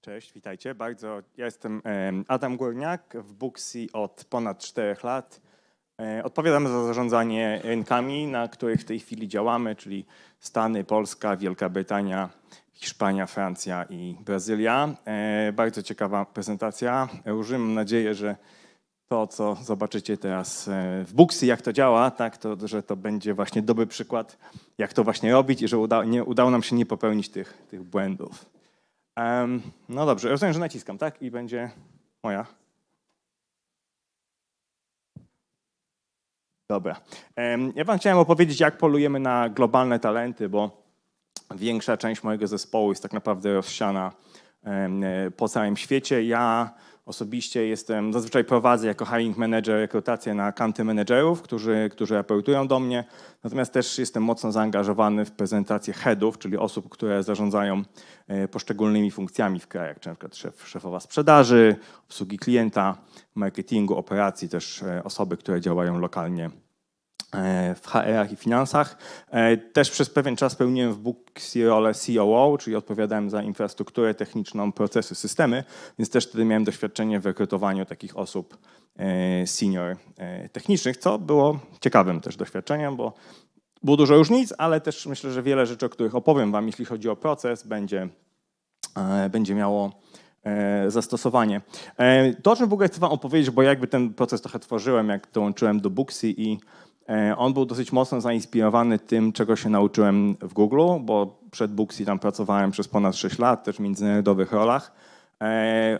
Cześć, witajcie bardzo. Ja jestem Adam Górniak w Buxi od ponad 4 lat. E, odpowiadam za zarządzanie rynkami, na których w tej chwili działamy, czyli Stany, Polska, Wielka Brytania, Hiszpania, Francja i Brazylia. E, bardzo ciekawa prezentacja. E, Użyję, mam nadzieję, że to, co zobaczycie teraz e, w Buksy, jak to działa, tak, to, że to będzie właśnie dobry przykład, jak to właśnie robić i że uda, nie, udało nam się nie popełnić tych, tych błędów. Um, no dobrze, rozumiem, że naciskam, tak? I będzie moja. Dobra. Um, ja wam chciałem opowiedzieć, jak polujemy na globalne talenty, bo większa część mojego zespołu jest tak naprawdę rozsiana um, po całym świecie. Ja Osobiście jestem, zazwyczaj prowadzę jako hiring manager rekrutację na kanty menedżerów, którzy, którzy apelują do mnie. Natomiast też jestem mocno zaangażowany w prezentację headów, czyli osób, które zarządzają e, poszczególnymi funkcjami w krajach, czy na przykład szef, szefowa sprzedaży, obsługi klienta, marketingu, operacji, też e, osoby, które działają lokalnie E, w HR-ach i finansach. E, też przez pewien czas pełniłem w Booksy rolę COO, czyli odpowiadałem za infrastrukturę techniczną, procesy, systemy, więc też wtedy miałem doświadczenie w rekrutowaniu takich osób e, senior technicznych, co było ciekawym też doświadczeniem, bo było dużo różnic, ale też myślę, że wiele rzeczy, o których opowiem Wam, jeśli chodzi o proces, będzie, będzie miało zastosowanie. To, o czym w ogóle chcę Wam opowiedzieć, bo jakby ten proces trochę tworzyłem, jak dołączyłem do Booksy i E, on był dosyć mocno zainspirowany tym, czego się nauczyłem w Google, bo przed Booksy tam pracowałem przez ponad 6 lat, też w międzynarodowych rolach. E,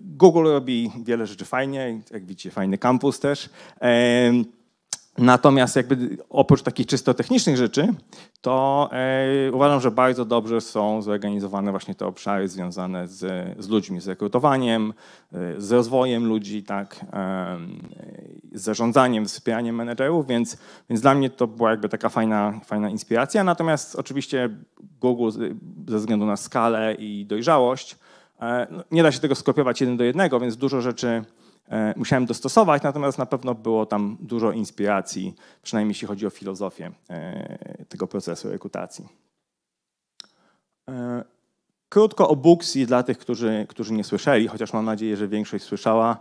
Google robi wiele rzeczy fajnie, jak widzicie, fajny kampus też. E, Natomiast jakby oprócz takich czysto technicznych rzeczy, to e, uważam, że bardzo dobrze są zorganizowane właśnie te obszary związane z, z ludźmi, z rekrutowaniem, e, z rozwojem ludzi, tak, e, z zarządzaniem, wspieraniem menedżerów, więc, więc dla mnie to była jakby taka fajna, fajna inspiracja. Natomiast oczywiście Google ze względu na skalę i dojrzałość, e, no, nie da się tego skopiować jeden do jednego, więc dużo rzeczy E, musiałem dostosować, natomiast na pewno było tam dużo inspiracji, przynajmniej jeśli chodzi o filozofię e, tego procesu rekrutacji. E, krótko o Booksy dla tych, którzy, którzy nie słyszeli, chociaż mam nadzieję, że większość słyszała.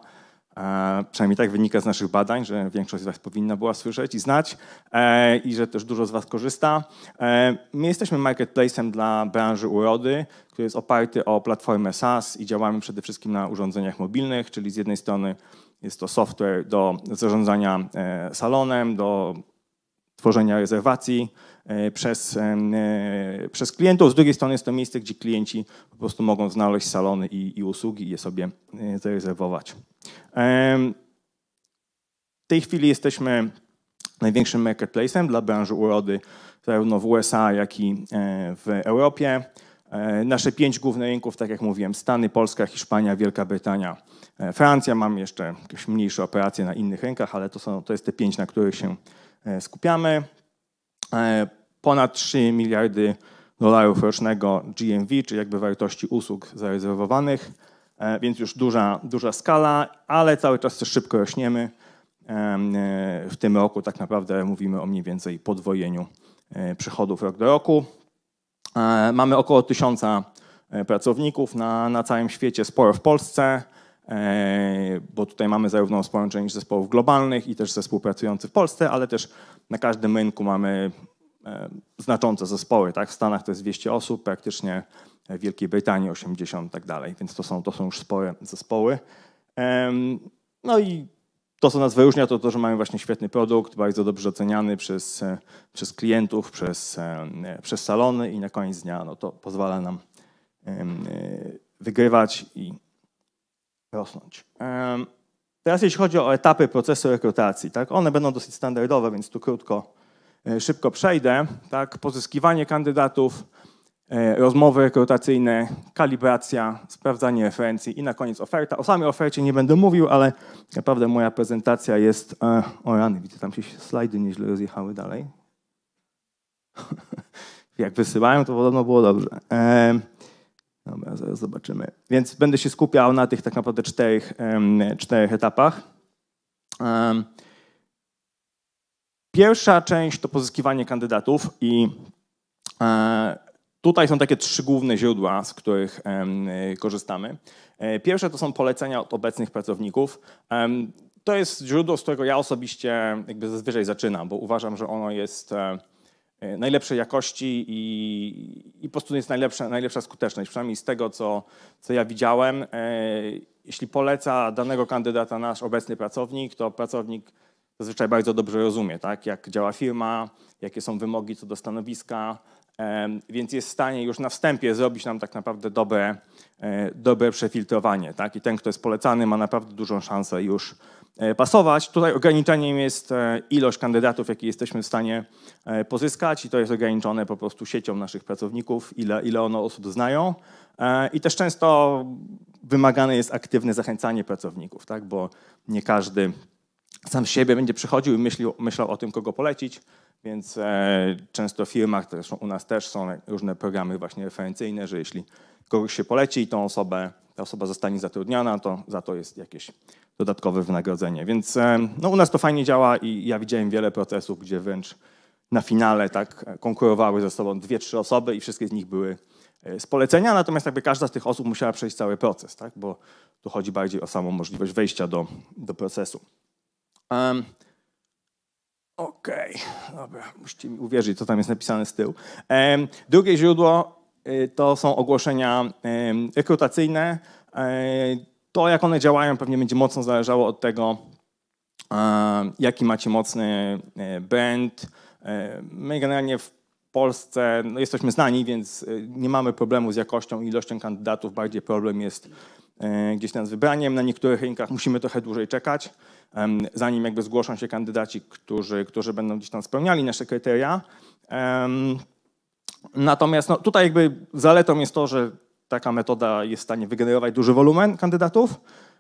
E, przynajmniej tak wynika z naszych badań, że większość z Was powinna była słyszeć i znać e, i że też dużo z Was korzysta. E, my jesteśmy marketplacem dla branży urody, który jest oparty o platformę SaaS i działamy przede wszystkim na urządzeniach mobilnych, czyli z jednej strony jest to software do zarządzania salonem, do tworzenia rezerwacji przez, przez klientów. Z drugiej strony jest to miejsce, gdzie klienci po prostu mogą znaleźć salony i, i usługi i je sobie zarezerwować. W tej chwili jesteśmy największym marketplacem dla branży urody zarówno w USA, jak i e, w Europie. E, nasze pięć głównych rynków, tak jak mówiłem, Stany, Polska, Hiszpania, Wielka Brytania, e, Francja. Mam jeszcze jakieś mniejsze operacje na innych rynkach, ale to, są, to jest te pięć, na których się skupiamy. Ponad 3 miliardy dolarów rocznego GMV, czyli jakby wartości usług zarezerwowanych. E, więc już duża, duża skala, ale cały czas też szybko rośniemy. E, e, w tym roku tak naprawdę mówimy o mniej więcej podwojeniu przychodów rok do roku. Mamy około tysiąca pracowników na, na całym świecie, sporo w Polsce, bo tutaj mamy zarówno sporą część zespołów globalnych i też zespół pracujący w Polsce, ale też na każdym rynku mamy E, znaczące zespoły. Tak? W Stanach to jest 200 osób, praktycznie w Wielkiej Brytanii 80 i tak dalej, więc to są, to są już spore zespoły. No i to, co nas wyróżnia, to to, że mamy właśnie świetny produkt, bardzo dobrze oceniany przez, e, przez klientów, przez, e, przez salony i na koniec dnia no, to pozwala nam wygrywać i rosnąć. Teraz jeśli chodzi o etapy procesu rekrutacji, tak, one będą dosyć standardowe, więc tu krótko E, szybko przejdę, tak, pozyskiwanie kandydatów, e, rozmowy rekrutacyjne, kalibracja, sprawdzanie referencji i na koniec oferta. O samej ofercie nie będę mówił, ale naprawdę moja prezentacja jest... E, o rany, widzę, tam się slajdy nieźle rozjechały dalej. Jak wysyłałem, to podobno było dobrze. Dobra, zaraz zobaczymy. Więc będę się skupiał na tych tak naprawdę czterech, czterech etapach. Pierwsza część to pozyskiwanie kandydatów i e, tutaj są takie trzy główne źródła, z których korzystamy. E, pierwsze to są polecenia od obecnych pracowników. To jest źródło, z którego ja osobiście jakby zazwyczaj zaczynam, bo uważam, że ono jest e, najlepszej jakości i, i po prostu jest najlepsza, najlepsza skuteczność, przynajmniej z tego, co, co ja widziałem. Jeśli poleca danego kandydata nasz obecny pracownik, to pracownik zazwyczaj bardzo dobrze rozumie, tak? jak działa firma, jakie są wymogi co do stanowiska, więc jest w stanie już na wstępie zrobić nam tak naprawdę dobre, e, dobre przefiltrowanie. Tak? I ten, kto jest polecany, ma naprawdę dużą szansę już e, pasować. Tutaj ograniczeniem jest e, ilość kandydatów, jakie jesteśmy w stanie pozyskać i to jest ograniczone po prostu siecią naszych pracowników, ile, ile ono osób znają. I też często wymagane jest aktywne zachęcanie pracowników, tak? bo nie każdy sam z siebie będzie przychodził i myślił, myślał o tym, kogo polecić, więc e, często w firmach, zresztą u nas też są różne programy właśnie referencyjne, że jeśli kogoś się poleci i tą osobę, ta osoba zostanie zatrudniona, to za to jest jakieś dodatkowe wynagrodzenie. Więc e, no, u nas to fajnie działa i ja widziałem wiele procesów, gdzie wręcz na finale tak konkurowały ze sobą dwie, trzy osoby i wszystkie z nich były e, z polecenia, natomiast jakby każda z tych osób musiała przejść cały proces, tak? bo tu chodzi bardziej o samą możliwość wejścia do, do procesu. Um, Okej, okay. dobra, musicie mi uwierzyć, co tam jest napisane z tyłu. Um, drugie źródło y, to są ogłoszenia um, rekrutacyjne. E, to, jak one działają, pewnie będzie mocno zależało od tego, jaki macie mocny e, brand. E, my generalnie w Polsce no jesteśmy znani, więc nie mamy problemu z jakością i ilością kandydatów. Bardziej problem jest gdzieś tam z wybraniem. Na niektórych rynkach musimy trochę dłużej czekać zanim jakby zgłoszą się kandydaci, którzy, którzy będą gdzieś tam spełniali nasze kryteria. Natomiast no, tutaj jakby zaletą jest to, że taka metoda jest w stanie wygenerować duży wolumen kandydatów,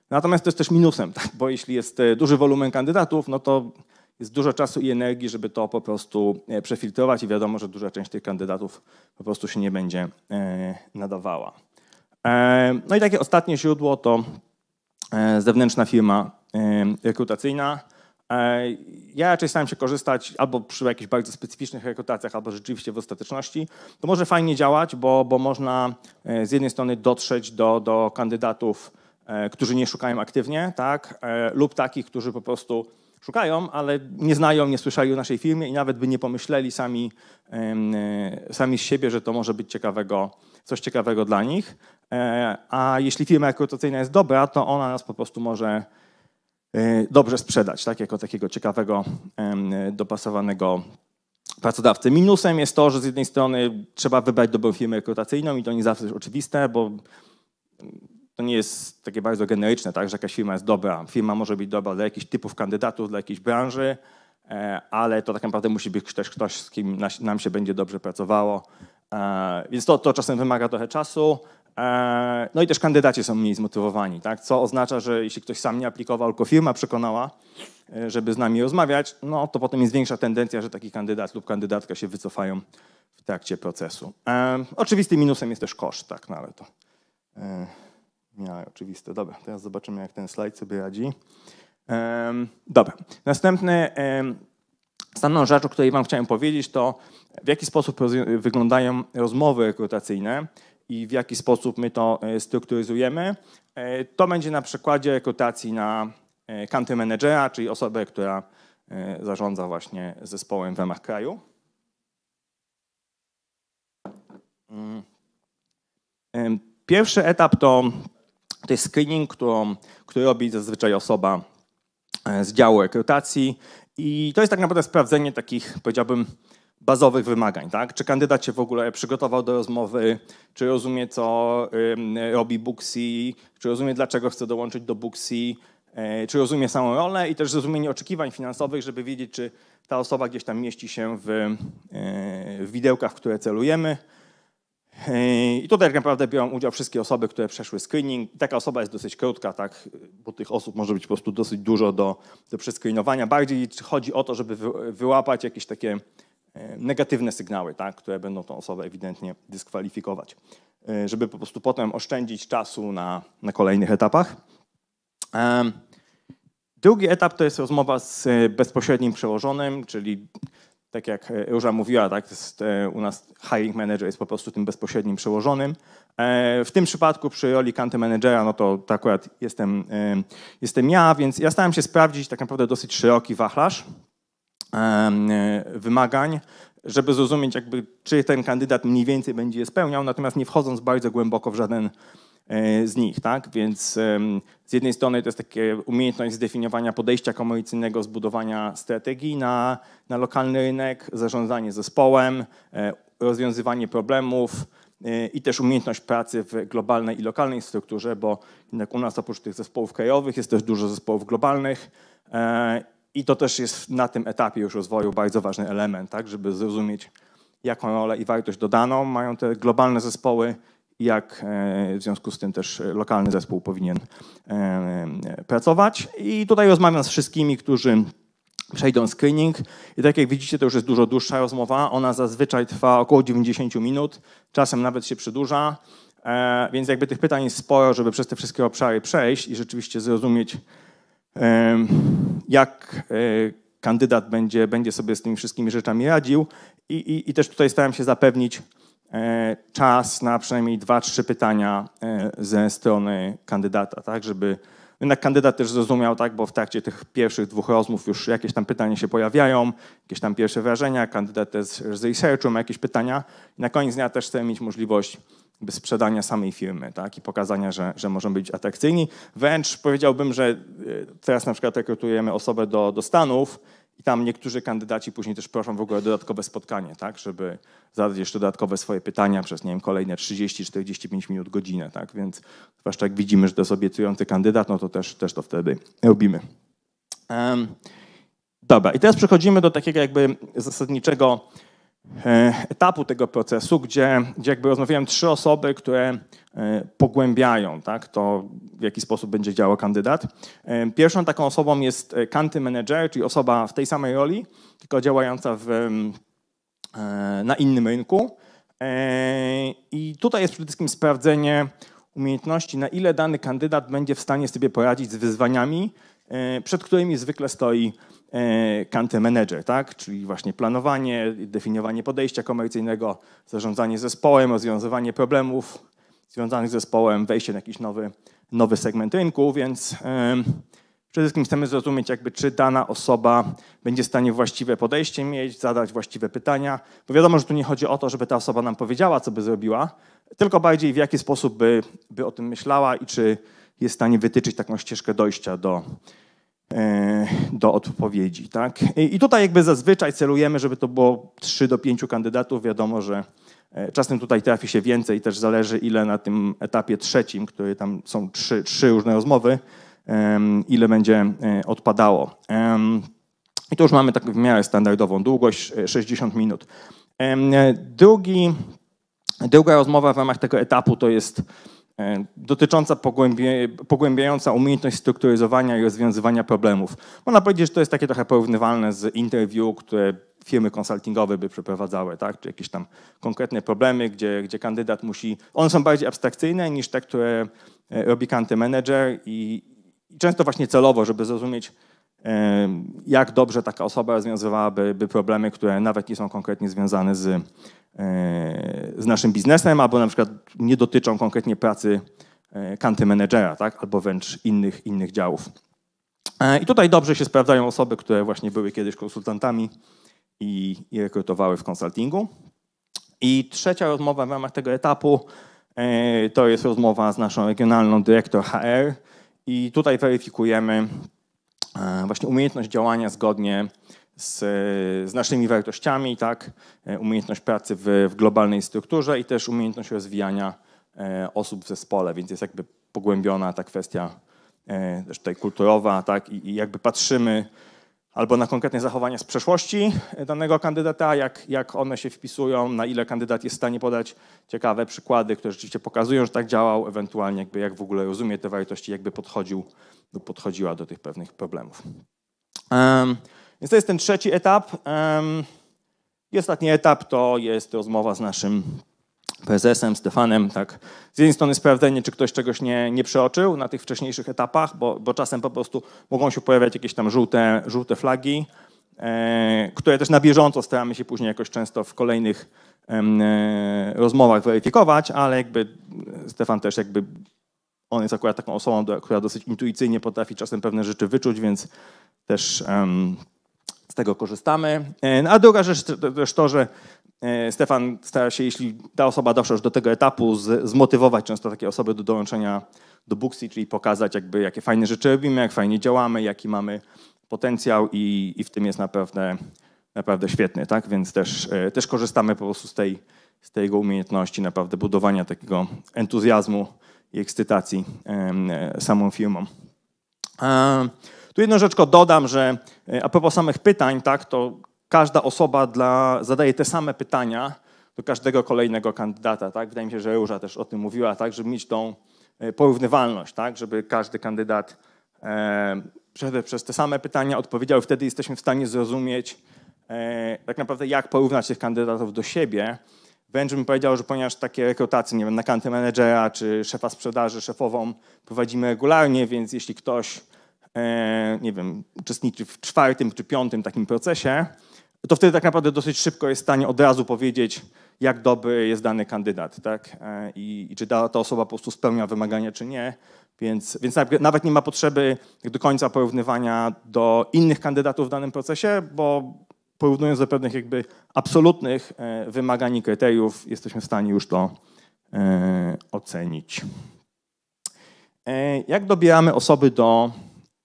natomiast to jest też minusem, tak? bo jeśli jest e, duży wolumen kandydatów, no to jest dużo czasu i energii, żeby to po prostu e, przefiltrować i wiadomo, że duża część tych kandydatów po prostu się nie będzie e, nadawała. No i takie ostatnie źródło to E, zewnętrzna firma e, rekrutacyjna. E, ja raczej staram się korzystać albo przy jakichś bardzo specyficznych rekrutacjach, albo rzeczywiście w ostateczności. To może fajnie działać, bo, bo można z jednej strony dotrzeć do, do kandydatów, którzy nie szukają aktywnie, tak, lub takich, którzy po prostu szukają, ale nie znają, nie słyszeli o naszej firmie i nawet by nie pomyśleli sami, e, sami z siebie, że to może być ciekawego, coś ciekawego dla nich. E, a jeśli firma rekrutacyjna jest dobra, to ona nas po prostu może e, dobrze sprzedać, tak, jako takiego ciekawego, dopasowanego pracodawcy. Minusem jest to, że z jednej strony trzeba wybrać dobrą firmę rekrutacyjną i to nie zawsze jest oczywiste, bo to nie jest takie bardzo generyczne, tak, że jakaś firma jest dobra. Firma może być dobra dla jakichś typów kandydatów, dla jakiejś branży, e, ale to tak naprawdę musi być też ktoś, z kim nam się będzie dobrze pracowało. E, więc to, to czasem wymaga trochę czasu. E, no i też kandydaci są mniej zmotywowani, tak? co oznacza, że jeśli ktoś sam nie aplikował, tylko firma przekonała, żeby z nami rozmawiać, no to potem jest większa tendencja, że taki kandydat lub kandydatka się wycofają w trakcie procesu. Oczywistym minusem jest też koszt, tak, no ale to... Ja, oczywiste. Dobra, teraz zobaczymy, jak ten slajd sobie radzi. Um, dobra, następny, um, rzecz, o której Wam chciałem powiedzieć, to w jaki sposób wyglądają rozmowy rekrutacyjne i w jaki sposób my to e, strukturyzujemy. E, to będzie na przykładzie rekrutacji na e, country managera, czyli osobę, która zarządza właśnie zespołem w ramach kraju. Mm. Pierwszy etap to to jest screening, którą, który robi zazwyczaj osoba e, z działu rekrutacji i to jest tak naprawdę sprawdzenie takich, powiedziałbym, bazowych wymagań, tak? Czy kandydat się w ogóle przygotował do rozmowy, czy rozumie, co robi Booksy, czy rozumie, dlaczego chce dołączyć do Booksy, e, czy rozumie samą rolę i też zrozumienie oczekiwań finansowych, żeby wiedzieć, czy ta osoba gdzieś tam mieści się w, e, w widełkach, w które celujemy. I tutaj tak naprawdę biorą udział wszystkie osoby, które przeszły screening. Taka osoba jest dosyć krótka, tak, bo tych osób może być po prostu dosyć dużo do, do przescreenowania. Bardziej chodzi o to, żeby wyłapać jakieś takie e, negatywne sygnały, tak, które będą tą osobę ewidentnie dyskwalifikować, e, żeby po prostu potem oszczędzić czasu na, na kolejnych etapach. Drugi etap to jest rozmowa z e, bezpośrednim przełożonym, czyli tak jak e, Róża mówiła, tak, jest, e, u nas hiring manager jest po prostu tym bezpośrednim przełożonym. E, w tym przypadku przy roli kanty managera, no to, to akurat jestem, jestem ja, więc ja staram się sprawdzić tak naprawdę dosyć szeroki wachlarz wymagań, żeby zrozumieć jakby, czy ten kandydat mniej więcej będzie je spełniał, natomiast nie wchodząc bardzo głęboko w żaden E, z nich, tak? Więc z jednej strony to jest takie umiejętność zdefiniowania podejścia komunikacyjnego, zbudowania strategii na, na lokalny rynek, zarządzanie zespołem, e, rozwiązywanie problemów e, i też umiejętność pracy w globalnej i lokalnej strukturze, bo jednak u nas oprócz tych zespołów krajowych jest też dużo zespołów globalnych i to też jest na tym etapie już rozwoju bardzo ważny element, tak, żeby zrozumieć, jaką rolę i wartość dodaną mają te globalne zespoły jak e, w związku z tym też lokalny zespół powinien e, e, pracować. I tutaj rozmawiam z wszystkimi, którzy przejdą screening. I tak jak widzicie, to już jest dużo dłuższa rozmowa. Ona zazwyczaj trwa około 90 minut, czasem nawet się przedłuża. Więc jakby tych pytań jest sporo, żeby przez te wszystkie obszary przejść i rzeczywiście zrozumieć, jak kandydat będzie, będzie sobie z tymi wszystkimi rzeczami radził. I, i, i też tutaj staram się zapewnić E, czas na przynajmniej dwa-trzy pytania e, ze strony kandydata, tak, żeby jednak kandydat też zrozumiał, tak, bo w trakcie tych pierwszych dwóch rozmów już jakieś tam pytania się pojawiają, jakieś tam pierwsze wrażenia, kandydat też z researchu ma jakieś pytania i na koniec dnia też chce mieć możliwość jakby sprzedania samej firmy tak, i pokazania, że, że możemy być atrakcyjni. Wręcz powiedziałbym, że e, teraz na przykład rekrutujemy osobę do, do Stanów, i tam niektórzy kandydaci później też proszą w ogóle o dodatkowe spotkanie, tak, żeby zadać jeszcze dodatkowe swoje pytania przez, nie wiem, kolejne 30, 45 minut, godzinę, tak, więc zwłaszcza jak widzimy, że to jest obiecujący kandydat, no to też, też to wtedy robimy. Um, dobra, i teraz przechodzimy do takiego jakby zasadniczego E, etapu tego procesu, gdzie, gdzie jakby rozmawiałem trzy osoby, które e, pogłębiają tak, to, w jaki sposób będzie działał kandydat. E, pierwszą taką osobą jest country manager, czyli osoba w tej samej roli, tylko działająca w, na innym rynku. I tutaj jest przede wszystkim sprawdzenie umiejętności, na ile dany kandydat będzie w stanie sobie poradzić z wyzwaniami, E, przed którymi zwykle stoi e, country manager, tak? czyli właśnie planowanie, definiowanie podejścia komercyjnego, zarządzanie zespołem, rozwiązywanie problemów związanych z zespołem, wejście na jakiś nowy, nowy segment rynku, więc e, przede wszystkim chcemy zrozumieć, jakby, czy dana osoba będzie w stanie właściwe podejście mieć, zadać właściwe pytania, bo wiadomo, że tu nie chodzi o to, żeby ta osoba nam powiedziała, co by zrobiła, tylko bardziej w jaki sposób by, by o tym myślała i czy jest w stanie wytyczyć taką ścieżkę dojścia do, e, do odpowiedzi. Tak? I tutaj jakby zazwyczaj celujemy, żeby to było 3 do 5 kandydatów. Wiadomo, że e, czasem tutaj trafi się więcej, też zależy ile na tym etapie trzecim, który tam są trzy, trzy różne rozmowy, ile będzie e, odpadało. I tu już mamy taką w miarę standardową długość 60 minut. Drugi, druga rozmowa w ramach tego etapu to jest E, dotycząca pogłębiająca umiejętność strukturyzowania i rozwiązywania problemów. Można powiedzieć, że to jest takie trochę porównywalne z interview, które firmy konsultingowe by przeprowadzały, tak? czy jakieś tam konkretne problemy, gdzie, gdzie kandydat musi... One są bardziej abstrakcyjne niż te, które e, robi kanty manager i, i często właśnie celowo, żeby zrozumieć, e, jak dobrze taka osoba rozwiązywałaby problemy, które nawet nie są konkretnie związane z E, z naszym biznesem, albo na przykład nie dotyczą konkretnie pracy kanty e, menedżera, tak? albo wręcz innych, innych działów. E, I tutaj dobrze się sprawdzają osoby, które właśnie były kiedyś konsultantami i, i rekrutowały w konsultingu. I trzecia rozmowa w ramach tego etapu to jest rozmowa z naszą regionalną dyrektor HR i tutaj weryfikujemy właśnie umiejętność działania zgodnie z, z, naszymi wartościami, tak? E, umiejętność pracy w, w, globalnej strukturze i też umiejętność rozwijania e, osób w zespole, więc jest jakby pogłębiona ta kwestia e, też tutaj kulturowa tak? I, i jakby patrzymy albo na konkretne zachowania z przeszłości danego kandydata, jak, jak one się wpisują, na ile kandydat jest w stanie podać ciekawe przykłady, które rzeczywiście pokazują, że tak działał, ewentualnie jakby jak w ogóle rozumie te wartości, jakby podchodził lub podchodziła do tych pewnych problemów. Um, więc to jest ten trzeci etap. I ostatni etap to jest rozmowa z naszym prezesem, Stefanem. Tak. Z jednej strony sprawdzenie, czy ktoś czegoś nie, nie przeoczył na tych wcześniejszych etapach, bo, bo czasem po prostu mogą się pojawiać jakieś tam żółte, żółte flagi, e, które też na bieżąco staramy się później jakoś często w kolejnych e, rozmowach weryfikować, ale jakby Stefan też jakby on jest akurat taką osobą, która dosyć intuicyjnie potrafi czasem pewne rzeczy wyczuć, więc też... Um, tego korzystamy. E, no, a druga rzecz też to, że e, Stefan stara się, jeśli ta osoba doszła już do tego etapu, zmotywować często takie osoby do dołączenia do Booksy, czyli pokazać jakby jakie fajne rzeczy robimy, jak fajnie działamy, jaki mamy potencjał i, i w tym jest naprawdę, naprawdę świetny, tak? Więc też, e, też korzystamy po prostu z tej, z tego umiejętności naprawdę budowania takiego entuzjazmu i ekscytacji samą firmą. Tu jedną rzeczkę dodam, że e, a propos samych pytań, tak, to każda osoba dla, zadaje te same pytania do każdego kolejnego kandydata. Tak? Wydaje mi się, że Róża też o tym mówiła, tak, żeby mieć tą e, porównywalność, tak, żeby każdy kandydat e, przeszedł przez te same pytania, odpowiedział. Wtedy jesteśmy w stanie zrozumieć e, tak naprawdę, jak porównać tych kandydatów do siebie. Wręcz bym powiedział, że ponieważ takie rekrutacje, nie wiem, na kanty menedżera czy szefa sprzedaży, szefową prowadzimy regularnie, więc jeśli ktoś E, nie wiem, uczestniczy w czwartym czy piątym takim procesie, to wtedy tak naprawdę dosyć szybko jest w stanie od razu powiedzieć, jak dobry jest dany kandydat, tak? E, I, i czy ta, osoba po prostu spełnia wymagania, czy nie. Więc, więc nawet nie ma potrzeby do końca porównywania do innych kandydatów w danym procesie, bo porównując do pewnych jakby absolutnych e, wymagań i kryteriów, jesteśmy w stanie już to ocenić. Jak dobieramy osoby do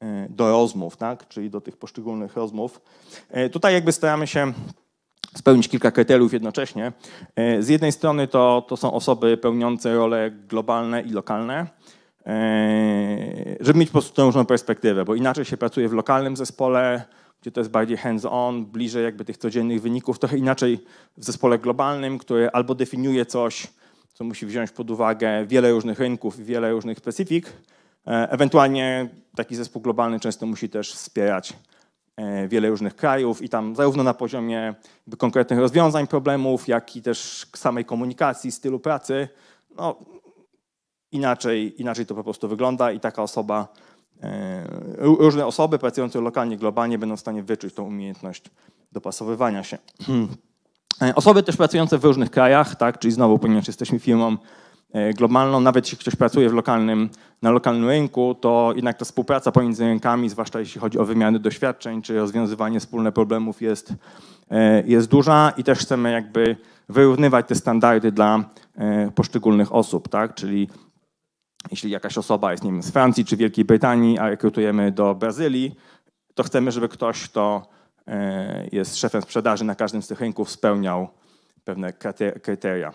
Y, do rozmów, tak? czyli do tych poszczególnych rozmów. E, tutaj jakby staramy się spełnić kilka kryteriów jednocześnie. E, z jednej strony to, to są osoby pełniące role globalne i lokalne, e, żeby mieć po prostu tę różną perspektywę, bo inaczej się pracuje w lokalnym zespole, gdzie to jest bardziej hands-on, bliżej jakby tych codziennych wyników, trochę inaczej w zespole globalnym, który albo definiuje coś, co musi wziąć pod uwagę wiele różnych rynków, wiele różnych specyfik, E, ewentualnie taki zespół globalny często musi też wspierać e, wiele różnych krajów i tam zarówno na poziomie konkretnych rozwiązań problemów, jak i też samej komunikacji, stylu pracy, no, inaczej, inaczej to po prostu wygląda i taka osoba, e, różne osoby pracujące lokalnie, globalnie będą w stanie wyczuć tą umiejętność dopasowywania się. Osoby też pracujące w różnych krajach, tak, czyli znowu, ponieważ jesteśmy firmą E, globalną, nawet jeśli ktoś pracuje w lokalnym, na lokalnym rynku, to jednak ta współpraca pomiędzy rynkami, zwłaszcza jeśli chodzi o wymiany doświadczeń czy rozwiązywanie wspólnych problemów jest, e, jest duża i też chcemy jakby wyrównywać te standardy dla e, poszczególnych osób, tak? Czyli jeśli jakaś osoba jest, nie wiem, z Francji czy Wielkiej Brytanii, a rekrutujemy do Brazylii, to chcemy, żeby ktoś, kto jest szefem sprzedaży na każdym z tych rynków, spełniał pewne kryteria.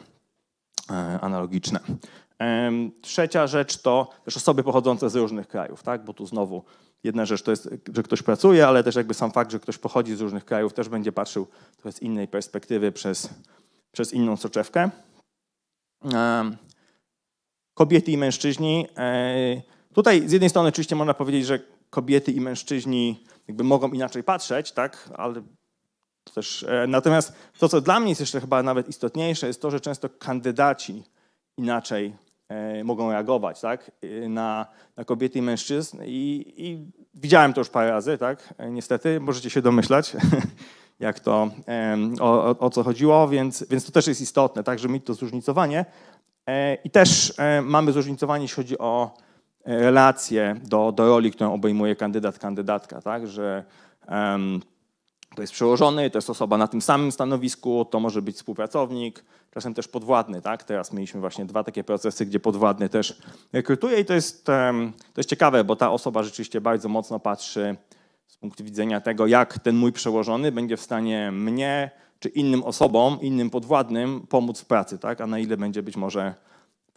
E, analogiczne. Trzecia rzecz to też osoby pochodzące z różnych krajów, tak? bo tu znowu jedna rzecz to jest, że ktoś pracuje, ale też jakby sam fakt, że ktoś pochodzi z różnych krajów, też będzie patrzył trochę z innej perspektywy przez, przez inną soczewkę. Kobiety i mężczyźni. E, tutaj z jednej strony oczywiście można powiedzieć, że kobiety i mężczyźni jakby mogą inaczej patrzeć, tak? ale też, e, natomiast to, co dla mnie jest jeszcze chyba nawet istotniejsze, jest to, że często kandydaci inaczej e, mogą reagować tak? E, na, na kobiety i mężczyzn. I, I, widziałem to już parę razy, tak? niestety, możecie się domyślać, jak to, o, o, o, co chodziło, więc, więc to też jest istotne, tak? żeby mieć to zróżnicowanie. I też mamy zróżnicowanie, jeśli chodzi o relacje do, do roli, którą obejmuje kandydat, kandydatka, tak? że to jest przełożony, to jest osoba na tym samym stanowisku, to może być współpracownik, czasem też podwładny. Tak? Teraz mieliśmy właśnie dwa takie procesy, gdzie podwładny też rekrutuje i to jest, to jest ciekawe, bo ta osoba rzeczywiście bardzo mocno patrzy z punktu widzenia tego, jak ten mój przełożony będzie w stanie mnie czy innym osobom, innym podwładnym pomóc w pracy, tak? a na ile będzie być może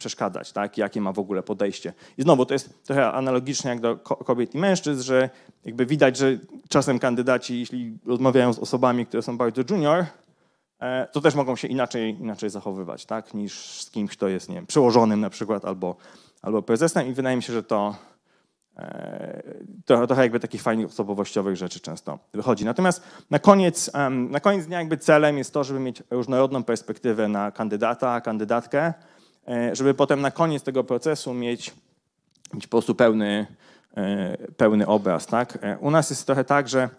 przeszkadzać, tak? jakie ma w ogóle podejście. I znowu to jest trochę analogicznie jak do kobiet i mężczyzn, że jakby widać, że czasem kandydaci, jeśli rozmawiają z osobami, które są bardzo junior, e, to też mogą się inaczej, inaczej zachowywać, tak? niż z kimś, kto jest nie wiem, przełożonym na przykład albo, albo prezesem i wydaje mi się, że to e, trochę, trochę jakby takich fajnych osobowościowych rzeczy często wychodzi. Natomiast na koniec, na koniec dnia jakby celem jest to, żeby mieć różnorodną perspektywę na kandydata, kandydatkę, E, żeby potem na koniec tego procesu mieć, mieć po prostu pełny, e, pełny obraz. Tak? E, u nas jest trochę tak, że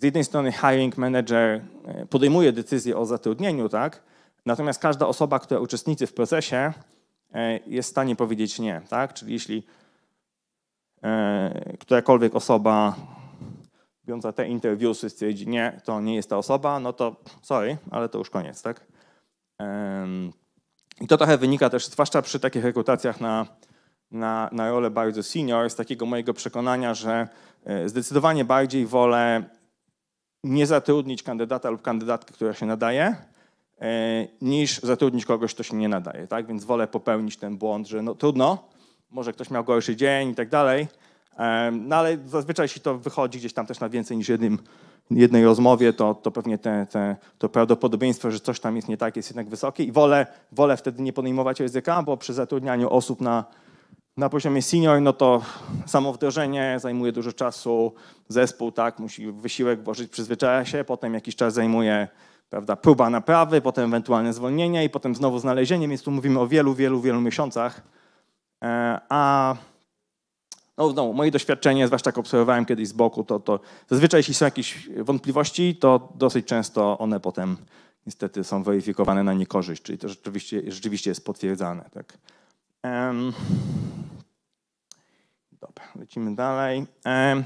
z jednej strony hiring manager podejmuje decyzję o zatrudnieniu, tak? natomiast każda osoba, która uczestniczy w procesie, jest w stanie powiedzieć nie. Tak? Czyli jeśli którakolwiek osoba biorąca te interwiusy stwierdzi nie, to nie jest ta osoba, no to sorry, ale to już koniec. Tak? I to trochę wynika też, zwłaszcza przy takich rekrutacjach na, na, na rolę bardzo senior, z takiego mojego przekonania, że e, zdecydowanie bardziej wolę nie zatrudnić kandydata lub kandydatki, która się nadaje, e, niż zatrudnić kogoś, kto się nie nadaje. Tak? Więc wolę popełnić ten błąd, że no trudno, może ktoś miał gorszy dzień i tak dalej, e, no ale zazwyczaj się to wychodzi gdzieś tam też na więcej niż jednym jednej rozmowie, to, to pewnie te, te, to prawdopodobieństwo, że coś tam jest nie tak, jest jednak wysokie i wolę, wolę wtedy nie podejmować ryzyka, bo przy zatrudnianiu osób na, na poziomie senior, no to samo wdrożenie zajmuje dużo czasu, zespół tak, musi wysiłek włożyć, przyzwyczaja się, potem jakiś czas zajmuje prawda, próba naprawy, potem ewentualne zwolnienie i potem znowu znalezienie, więc tu mówimy o wielu, wielu, wielu miesiącach. E, a no znowu, moje doświadczenie, zwłaszcza jak obserwowałem kiedyś z boku, to, to zazwyczaj jeśli są jakieś wątpliwości, to dosyć często one potem niestety są weryfikowane na niekorzyść, czyli to rzeczywiście, rzeczywiście jest potwierdzane. Tak. Um, dobra, lecimy dalej. Um,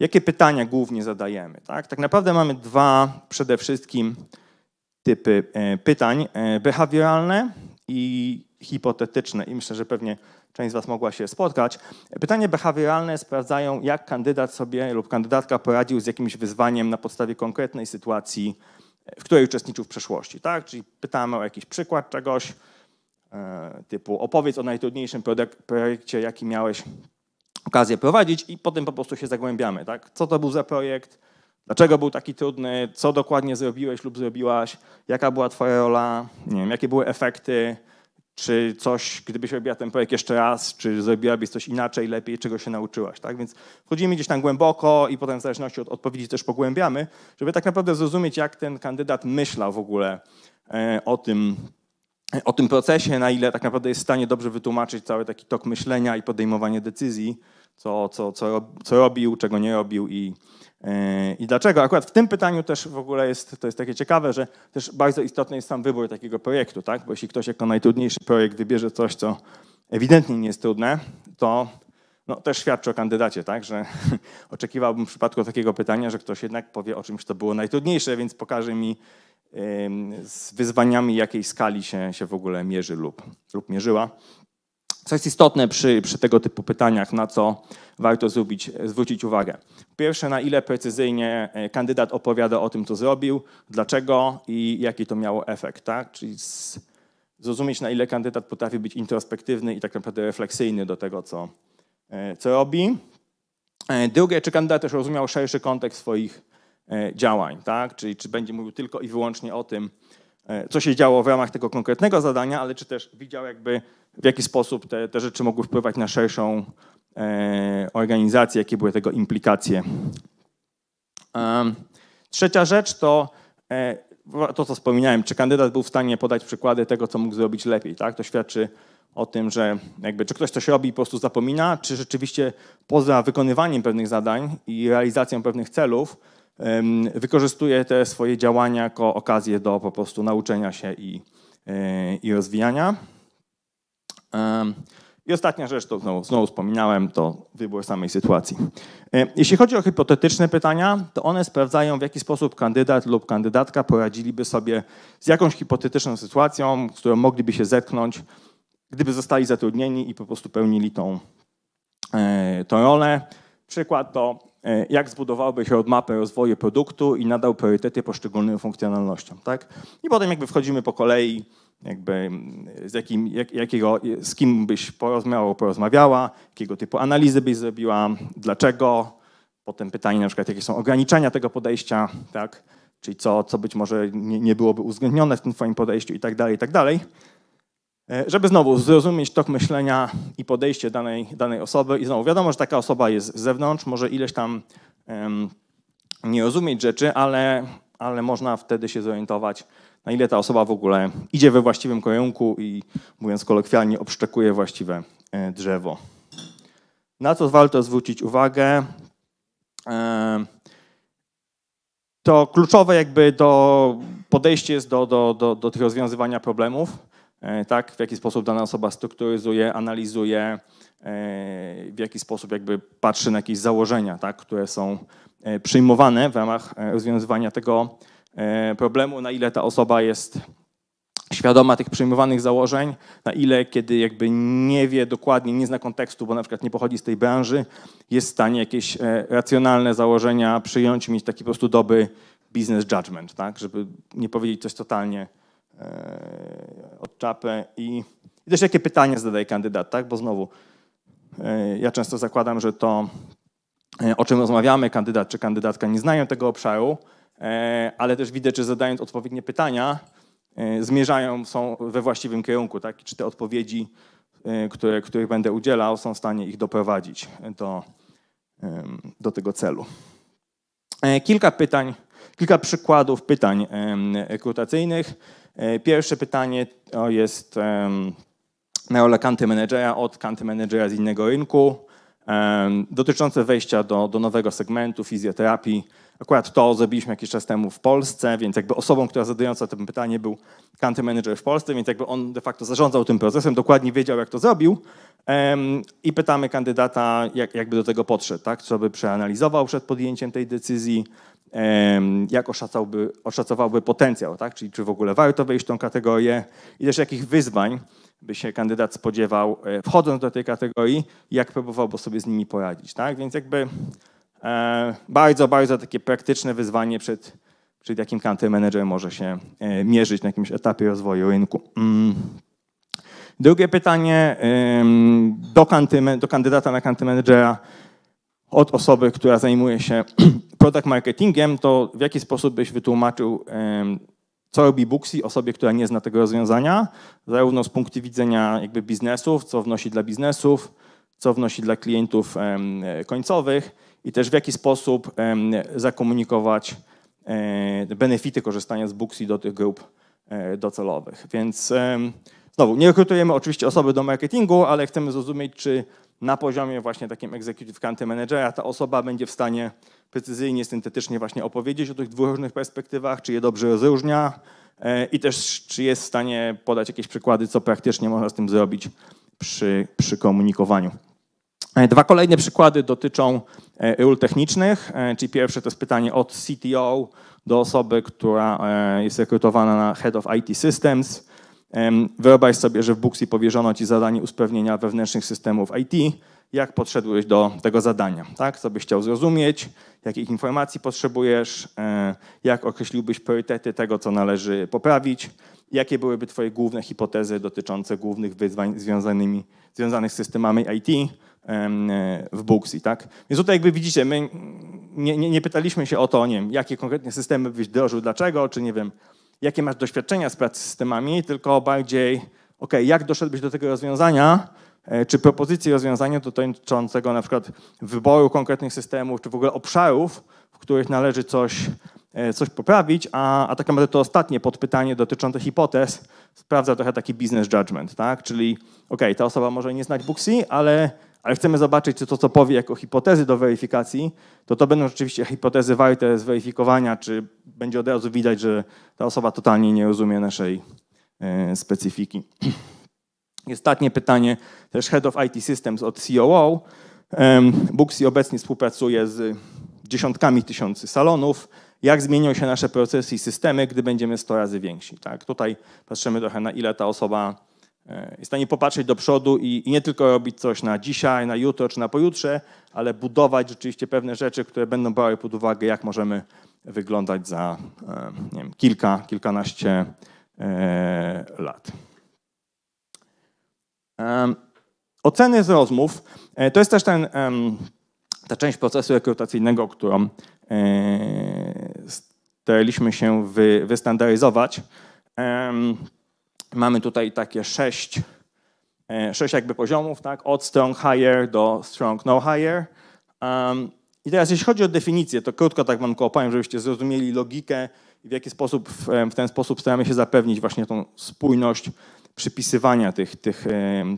jakie pytania głównie zadajemy? Tak? tak naprawdę mamy dwa przede wszystkim typy e, pytań, e, behawioralne i hipotetyczne i myślę, że pewnie część z Was mogła się spotkać. Pytania behawioralne sprawdzają, jak kandydat sobie lub kandydatka poradził z jakimś wyzwaniem na podstawie konkretnej sytuacji, w której uczestniczył w przeszłości. Tak? Czyli pytamy o jakiś przykład czegoś, e, typu opowiedz o najtrudniejszym projekcie, jaki miałeś okazję prowadzić i potem po prostu się zagłębiamy. Tak? Co to był za projekt, dlaczego był taki trudny, co dokładnie zrobiłeś lub zrobiłaś, jaka była twoja rola, nie wiem, jakie były efekty, czy coś, gdybyś robiła ten projekt jeszcze raz, czy zrobiłabyś coś inaczej, lepiej, czego się nauczyłaś, tak? Więc wchodzimy gdzieś tam głęboko i potem w zależności od odpowiedzi też pogłębiamy, żeby tak naprawdę zrozumieć, jak ten kandydat myślał w ogóle e, o tym, e, o tym procesie, na ile tak naprawdę jest w stanie dobrze wytłumaczyć cały taki tok myślenia i podejmowanie decyzji, co, co, co, co robił, czego nie robił i, E, I dlaczego? Akurat w tym pytaniu też w ogóle jest, to jest takie ciekawe, że też bardzo istotny jest sam wybór takiego projektu, tak? bo jeśli ktoś jako najtrudniejszy projekt wybierze coś, co ewidentnie nie jest trudne, to no, też świadczy o kandydacie, tak? że oczekiwałbym w przypadku takiego pytania, że ktoś jednak powie o czymś, co było najtrudniejsze, więc pokaże mi z wyzwaniami jakiej skali się, się w ogóle mierzy lub, lub mierzyła. Co jest istotne przy, przy tego typu pytaniach, na co warto zrobić, zwrócić uwagę. Pierwsze, na ile precyzyjnie e, kandydat opowiada o tym, co zrobił, dlaczego i jaki to miało efekt. Tak? Czyli zrozumieć, na ile kandydat potrafi być introspektywny i tak naprawdę refleksyjny do tego, co, e, co robi. E, drugie, czy kandydat też rozumiał szerszy kontekst swoich działań, tak? czyli czy będzie mówił tylko i wyłącznie o tym, co się działo w ramach tego konkretnego zadania, ale czy też widział jakby w jaki sposób te, te rzeczy mogły wpływać na szerszą e, organizację, jakie były tego implikacje. trzecia rzecz to e, to, co wspominałem, czy kandydat był w stanie podać przykłady tego, co mógł zrobić lepiej. Tak? To świadczy o tym, że jakby, czy ktoś coś robi i po prostu zapomina, czy rzeczywiście poza wykonywaniem pewnych zadań i realizacją pewnych celów um, wykorzystuje te swoje działania jako okazję do po prostu nauczenia się i, yy, i rozwijania. I ostatnia rzecz, to znowu, znowu wspominałem, to wybór samej sytuacji. E, jeśli chodzi o hipotetyczne pytania, to one sprawdzają, w jaki sposób kandydat lub kandydatka poradziliby sobie z jakąś hipotetyczną sytuacją, z którą mogliby się zetknąć, gdyby zostali zatrudnieni i po prostu pełnili tą, e, tą rolę. Przykład to, e, jak zbudowałbyś roadmapę rozwoju produktu i nadał priorytety poszczególnym funkcjonalnościom. Tak? I potem jakby wchodzimy po kolei, jakby z, jakim, jak, jakiego, z kim byś porozmawiał, porozmawiała, jakiego typu analizy byś zrobiła, dlaczego, potem pytanie na przykład, jakie są ograniczenia tego podejścia, tak? czyli co, co być może nie, nie byłoby uwzględnione w tym twoim podejściu i tak dalej, i tak dalej. E, żeby znowu zrozumieć tok myślenia i podejście danej, danej osoby i znowu wiadomo, że taka osoba jest z zewnątrz, może ileś tam um, nie rozumieć rzeczy, ale, ale można wtedy się zorientować, na ile ta osoba w ogóle idzie we właściwym kierunku i, mówiąc kolokwialnie, obszczekuje właściwe e, drzewo. Na co warto zwrócić uwagę? E, to kluczowe jakby do podejście jest do, do, do, do tych rozwiązywania problemów, e, tak? w jaki sposób dana osoba strukturyzuje, analizuje, w jaki sposób jakby patrzy na jakieś założenia, tak? które są przyjmowane w ramach rozwiązywania tego problemu E, problemu, na ile ta osoba jest świadoma tych przyjmowanych założeń, na ile kiedy jakby nie wie dokładnie, nie zna kontekstu, bo na przykład nie pochodzi z tej branży, jest w stanie jakieś e, racjonalne założenia przyjąć, mieć taki po prostu dobry business judgment, tak, żeby nie powiedzieć coś totalnie e, od czapy i, też jakie pytania zadaje kandydat, tak, bo znowu ja często zakładam, że to o czym rozmawiamy, kandydat czy kandydatka nie znają tego obszaru, E, ale też widać, że zadając odpowiednie pytania, e, zmierzają są we właściwym kierunku, tak? czy te odpowiedzi, e, które, których będę udzielał, są w stanie ich doprowadzić do, do tego celu. Kilka pytań, kilka przykładów pytań rekrutacyjnych. Pierwsze pytanie to jest na rolę country od kanty menedżera z innego rynku, dotyczące wejścia do, do nowego segmentu fizjoterapii, Akurat to zrobiliśmy jakiś czas temu w Polsce, więc jakby osobą, która zadająca to pytanie był country manager w Polsce, więc jakby on de facto zarządzał tym procesem, dokładnie wiedział, jak to zrobił i pytamy kandydata, jak, jakby do tego podszedł, tak? co by przeanalizował przed podjęciem tej decyzji, jak oszacowałby, oszacowałby potencjał, tak? czyli czy w ogóle warto wejść w tą kategorię i też jakich wyzwań by się kandydat spodziewał e, wchodząc do tej kategorii, jak próbowałby sobie z nimi poradzić. Tak? Więc jakby E, bardzo, bardzo takie praktyczne wyzwanie, przed, przed jakim country manager może się e, mierzyć na jakimś etapie rozwoju rynku. Mm. Drugie pytanie do, country, do kandydata na country managera od osoby, która zajmuje się product marketingiem, to w jaki sposób byś wytłumaczył, co robi Booksy osobie, która nie zna tego rozwiązania, zarówno z punktu widzenia jakby biznesów, co wnosi dla biznesów, co wnosi dla klientów końcowych, i też w jaki sposób zakomunikować e, benefity korzystania z Booksy do tych grup e, docelowych. Więc znowu, nie rekrutujemy oczywiście osoby do marketingu, ale chcemy zrozumieć, czy na poziomie właśnie takim executive country managera ta osoba będzie w stanie precyzyjnie, syntetycznie właśnie opowiedzieć o tych dwóch różnych perspektywach, czy je dobrze rozróżnia e, i też czy jest w stanie podać jakieś przykłady, co praktycznie można z tym zrobić przy, przy komunikowaniu. Dwa kolejne przykłady dotyczą E, ról technicznych, e, czyli pierwsze to jest pytanie od CTO do osoby, która e, jest rekrutowana na Head of IT Systems. Wyobraź sobie, że w Booksy powierzono ci zadanie usprawnienia wewnętrznych systemów IT. Jak podszedłeś do tego zadania? Tak? Co byś chciał zrozumieć? Jakich informacji potrzebujesz? Jak określiłbyś priorytety tego, co należy poprawić? Jakie byłyby Twoje główne hipotezy dotyczące głównych wyzwań związanymi, związanych z systemami IT w Booksy, tak? Więc tutaj jakby widzicie, my nie, nie, nie pytaliśmy się o to, nie wiem, jakie konkretnie systemy byś wdrożył, dlaczego, czy nie wiem, jakie masz doświadczenia z pracy z systemami, tylko bardziej, ok, jak doszedłbyś do tego rozwiązania, e, czy propozycji rozwiązania dotyczącego na przykład wyboru konkretnych systemów, czy w ogóle obszarów, w których należy coś E, coś poprawić, a, a tak naprawdę to ostatnie podpytanie dotyczące hipotez sprawdza trochę taki business judgment, tak? Czyli ok, ta osoba może nie znać Booksy, ale, ale chcemy zobaczyć, czy to, co powie jako hipotezy do weryfikacji, to to będą rzeczywiście hipotezy warte zweryfikowania, czy będzie od razu widać, że ta osoba totalnie nie rozumie naszej e, specyfiki. I ostatnie pytanie, też Head of IT Systems od COO. E, Booksy obecnie współpracuje z dziesiątkami tysięcy salonów, jak zmienią się nasze procesy i systemy, gdy będziemy 100 razy więksi. Tak? Tutaj patrzymy trochę na ile ta osoba e, jest w stanie popatrzeć do przodu i, i nie tylko robić coś na dzisiaj, na jutro czy na pojutrze, ale budować rzeczywiście pewne rzeczy, które będą brały pod uwagę, jak możemy wyglądać za e, nie wiem, kilka, kilkanaście e, lat. Oceny z rozmów to jest też ten, ta część procesu rekrutacyjnego, którą staraliśmy się wy, wystandaryzować. Mamy tutaj takie sześć, e, sześć jakby poziomów, tak? od strong higher do strong no higher. I teraz jeśli chodzi o definicję, to krótko tak wam opowiem, żebyście zrozumieli logikę i w jaki sposób w ten sposób staramy się zapewnić właśnie tą spójność przypisywania tych, tych,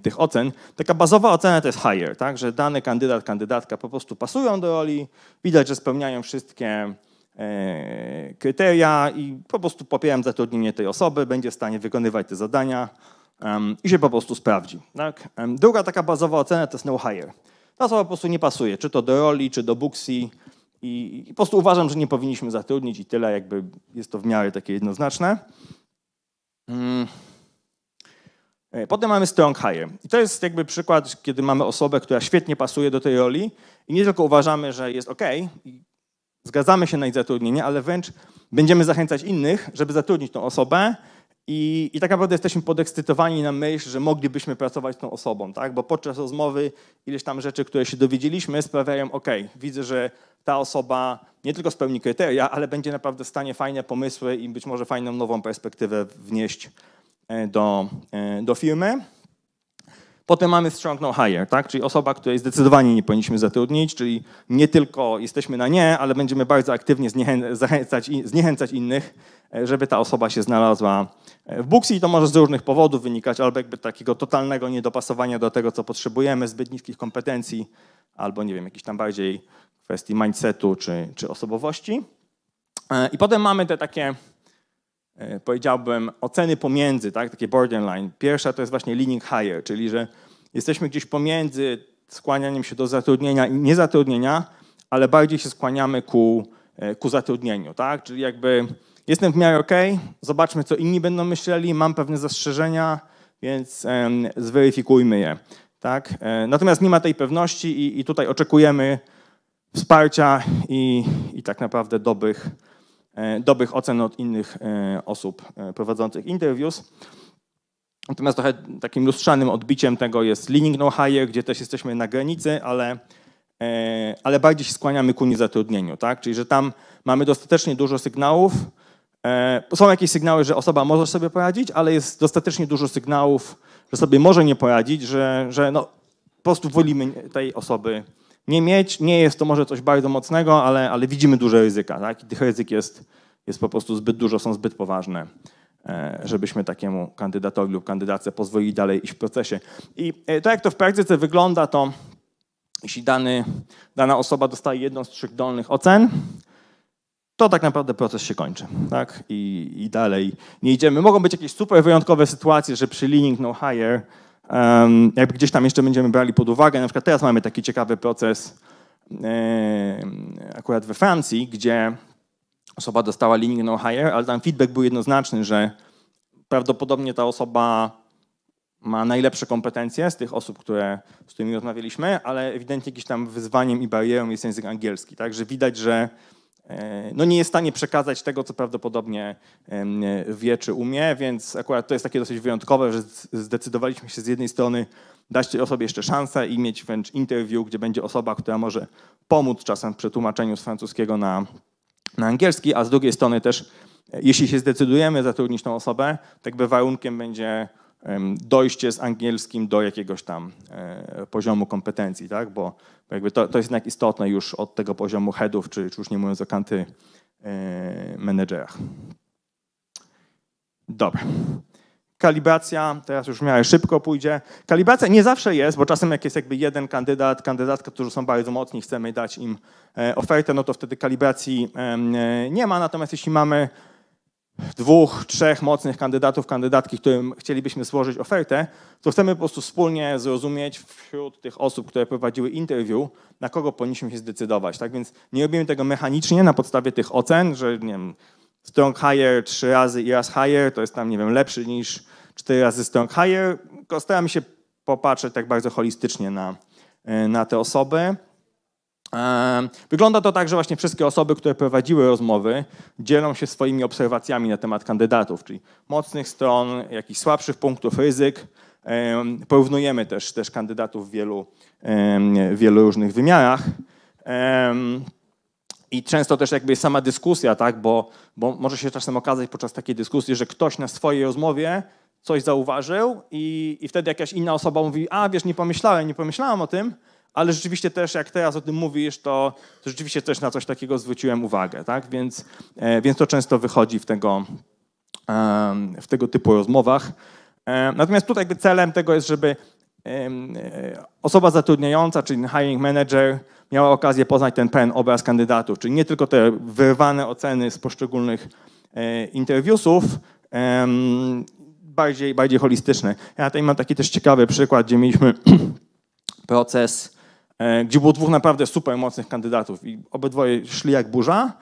tych ocen. Taka bazowa ocena to jest higher, tak? że dany kandydat, kandydatka po prostu pasują do roli, widać, że spełniają wszystkie E, kryteria i po prostu popieram zatrudnienie tej osoby, będzie w stanie wykonywać te zadania i się po prostu sprawdzi. Tak? Druga taka bazowa ocena to jest no hire. Ta osoba po prostu nie pasuje, czy to do roli, czy do Booksy i, po prostu uważam, że nie powinniśmy zatrudnić i tyle, jakby jest to w miarę takie jednoznaczne. Mm. E, potem mamy strong hire. I to jest jakby przykład, kiedy mamy osobę, która świetnie pasuje do tej roli i nie tylko uważamy, że jest ok Zgadzamy się na ich zatrudnienie, ale wręcz będziemy zachęcać innych, żeby zatrudnić tą osobę i, i tak naprawdę jesteśmy podekscytowani na myśl, że moglibyśmy pracować z tą osobą, tak? bo podczas rozmowy ileś tam rzeczy, które się dowiedzieliśmy sprawiają, ok, widzę, że ta osoba nie tylko spełni kryteria, ale będzie naprawdę w stanie fajne pomysły i być może fajną nową perspektywę wnieść e, do, e, do firmy. Potem mamy strong no hire, tak? czyli osoba, której zdecydowanie nie powinniśmy zatrudnić, czyli nie tylko jesteśmy na nie, ale będziemy bardzo aktywnie zniechęcać, zniechęcać innych, e, żeby ta osoba się znalazła e, w Booksy i to może z różnych powodów wynikać, albo jakby takiego totalnego niedopasowania do tego, co potrzebujemy, zbyt niskich kompetencji, albo nie wiem, jakichś tam bardziej kwestii mindsetu czy, czy osobowości. E, I potem mamy te takie E, powiedziałbym, oceny pomiędzy, tak, takie borderline. Pierwsza to jest właśnie leaning higher, czyli że jesteśmy gdzieś pomiędzy skłanianiem się do zatrudnienia i niezatrudnienia, ale bardziej się skłaniamy ku, e, ku zatrudnieniu, tak? Czyli jakby jestem w miarę ok, zobaczmy, co inni będą myśleli, mam pewne zastrzeżenia, więc zweryfikujmy je, tak? E, natomiast nie ma tej pewności i, i tutaj oczekujemy wsparcia i, i tak naprawdę dobrych, E, dobrych ocen od innych e, osób e, prowadzących interviews. Natomiast trochę takim lustrzanym odbiciem tego jest Leaning No Higher, gdzie też jesteśmy na granicy, ale, ale bardziej się skłaniamy ku niezatrudnieniu. Tak? Czyli, że tam mamy dostatecznie dużo sygnałów. Są jakieś sygnały, że osoba może sobie poradzić, ale jest dostatecznie dużo sygnałów, że sobie może nie poradzić, że, że no, po prostu wolimy tej osoby nie mieć nie jest to może coś bardzo mocnego, ale, ale widzimy duże ryzyka. Tak? I tych ryzyk jest, jest po prostu zbyt dużo, są zbyt poważne, e, żebyśmy takiemu kandydatowi lub kandydatce pozwolili dalej iść w procesie. I tak jak to w praktyce wygląda, to jeśli dany, dana osoba dostaje jedną z trzech dolnych ocen, to tak naprawdę proces się kończy. Tak? I, I dalej nie idziemy. Mogą być jakieś super wyjątkowe sytuacje, że przy leaning no higher jakby gdzieś tam jeszcze będziemy brali pod uwagę. Na przykład teraz mamy taki ciekawy proces akurat we Francji, gdzie osoba dostała leaning no hire, ale tam feedback był jednoznaczny, że prawdopodobnie ta osoba ma najlepsze kompetencje z tych osób, które, z którymi rozmawialiśmy, ale ewidentnie jakimś tam wyzwaniem i barierą jest język angielski. Także widać, że E, no nie jest w stanie przekazać tego, co prawdopodobnie wie czy umie, więc akurat to jest takie dosyć wyjątkowe, że zdecydowaliśmy się z jednej strony dać tej osobie jeszcze szansę i mieć wręcz interview, gdzie będzie osoba, która może pomóc czasem w przetłumaczeniu z francuskiego na, na angielski, a z drugiej strony też, e, jeśli się zdecydujemy zatrudnić tą osobę, tak by warunkiem będzie dojście z angielskim do jakiegoś tam e, poziomu kompetencji, tak? bo jakby to, to jest jednak istotne już od tego poziomu headów, czy, czy już nie mówiąc o kanty e, menedżerach. Dobra. Kalibracja, teraz już w szybko pójdzie. Kalibracja nie zawsze jest, bo czasem jak jest jakby jeden kandydat, kandydatka, którzy są bardzo mocni, chcemy dać im e, ofertę, no to wtedy kalibracji e, nie ma. Natomiast jeśli mamy dwóch, trzech mocnych kandydatów, kandydatki, którym chcielibyśmy złożyć ofertę, to chcemy po prostu wspólnie zrozumieć wśród tych osób, które prowadziły interwiu, na kogo powinniśmy się zdecydować. Tak więc nie robimy tego mechanicznie na podstawie tych ocen, że nie wiem, strong hire trzy razy i raz hire to jest tam, nie wiem, lepszy niż cztery razy strong hire. Tylko staramy się popatrzeć tak bardzo holistycznie na, e, na te osoby. Wygląda to tak, że właśnie wszystkie osoby, które prowadziły rozmowy, dzielą się swoimi obserwacjami na temat kandydatów, czyli mocnych stron, jakichś słabszych punktów, ryzyk. Porównujemy też, też kandydatów w wielu, w wielu różnych wymiarach. I często też jakby jest sama dyskusja, tak? bo, bo może się czasem okazać podczas takiej dyskusji, że ktoś na swojej rozmowie coś zauważył i, i wtedy jakaś inna osoba mówi, a wiesz, nie pomyślałem, nie pomyślałam o tym, ale rzeczywiście też jak teraz o tym mówisz, to, to rzeczywiście też na coś takiego zwróciłem uwagę, tak? Więc, e, więc to często wychodzi w tego, w tego typu rozmowach. E, natomiast tutaj jakby celem tego jest, żeby e, osoba zatrudniająca, czyli hiring manager, miała okazję poznać ten pełen obraz kandydatów, czyli nie tylko te wyrwane oceny z poszczególnych interwiusów, bardziej, bardziej holistyczne. Ja tutaj mam taki też ciekawy przykład, gdzie mieliśmy proces E, gdzie było dwóch naprawdę super mocnych kandydatów i obydwoje szli jak burza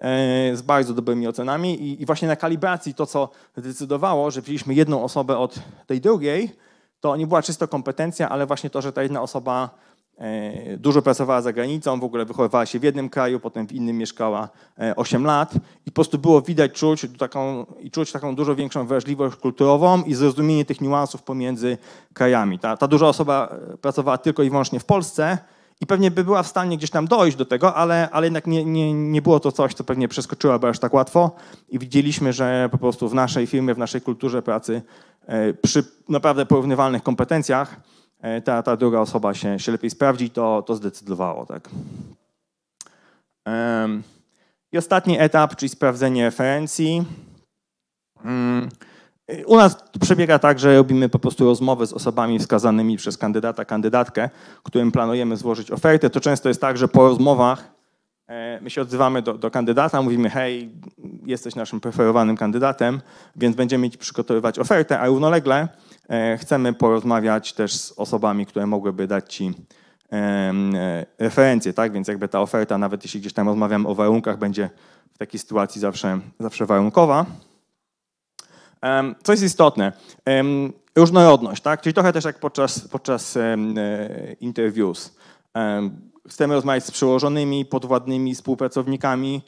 e, z bardzo dobrymi ocenami i, właśnie na kalibracji to, co zdecydowało, że wzięliśmy jedną osobę od tej drugiej, to nie była czysto kompetencja, ale właśnie to, że ta jedna osoba E, dużo pracowała za granicą, w ogóle wychowywała się w jednym kraju, potem w innym mieszkała 8 e, lat i po prostu było widać, czuć taką, i czuć taką dużo większą wrażliwość kulturową i zrozumienie tych niuansów pomiędzy krajami. Ta, ta duża osoba e, pracowała tylko i wyłącznie w Polsce i pewnie by była w stanie gdzieś tam dojść do tego, ale, ale jednak nie, nie, nie było to coś, co pewnie przeskoczyłaby aż tak łatwo i widzieliśmy, że po prostu w naszej firmie, w naszej kulturze pracy przy naprawdę porównywalnych kompetencjach E, ta, ta druga osoba się, się lepiej sprawdzi, to, to zdecydowało. Tak. I ostatni etap, czyli sprawdzenie referencji. Mm, u nas przebiega tak, że robimy po prostu rozmowy z osobami wskazanymi przez kandydata, kandydatkę, którym planujemy złożyć ofertę. To często jest tak, że po rozmowach e, my się odzywamy do, do kandydata, mówimy hej, jesteś naszym preferowanym kandydatem, więc będziemy ci przygotowywać ofertę, a równolegle E, chcemy porozmawiać też z osobami, które mogłyby dać Ci e, referencje, tak? Więc jakby ta oferta, nawet jeśli gdzieś tam rozmawiamy o warunkach, będzie w takiej sytuacji zawsze, zawsze warunkowa. Co jest istotne, różnorodność, tak? Czyli trochę też jak podczas, podczas e, interviews. Chcemy rozmawiać z przełożonymi, podwładnymi, współpracownikami,